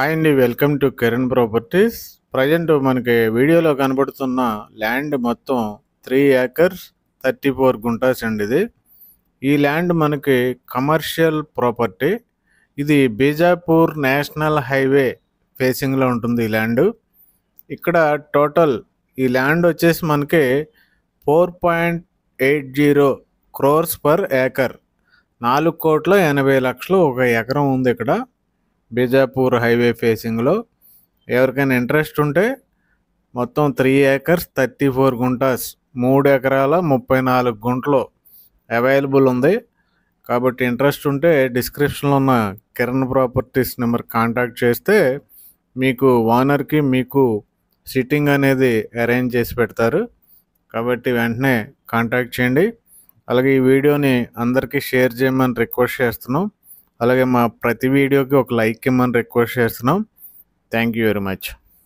hi అండి welcome to Kiran properties present మనకి వీడియోలో కనబడుతున్న ల్యాండ్ మొత్తం three acres thirty four guntas అండి ఇది ఈ ల్యాండ్ మనకి కమర్షియల్ ప్రాపర్టీ ఇది బీజాపూర్ నేషనల్ హైవే ఫేసింగ్లో ఉంటుంది ఈ ల్యాండ్ ఇక్కడ టోటల్ ఈ ల్యాండ్ వచ్చేసి మనకి four point eight zero crores per acre నాలుగు కోట్ల ఎనభై లక్షలు ఒక ఎకరం ఉంది ఇక్కడ బీజాపూర్ హైవే ఫేసింగ్లో ఎవరికైనా ఇంట్రెస్ట్ ఉంటే మొత్తం three acres thirty four guntas మూడు ఎకరాల ముప్పై నాలుగు గుంటలు అవైలబుల్ ఉంది కాబట్టి ఇంట్రెస్ట్ ఉంటే డిస్క్రిప్షన్లో ఉన్న కిరణ్ ప్రాపర్టీస్ నెంబర్ కాంటాక్ట్ చేస్తే మీకు ఓనర్కి మీకు సిట్టింగ్ అనేది అరేంజ్ చేసి పెడతారు కాబట్టి వెంటనే కాంటాక్ట్ చేయండి అలాగే ఈ వీడియోని అందరికీ షేర్ చేయమని రిక్వెస్ట్ చేస్తున్నాం అలాగే మా ప్రతి వీడియోకి ఒక లైక్ ఇమ్మని రిక్వెస్ట్ చేస్తున్నాం థ్యాంక్ యూ వెరీ మచ్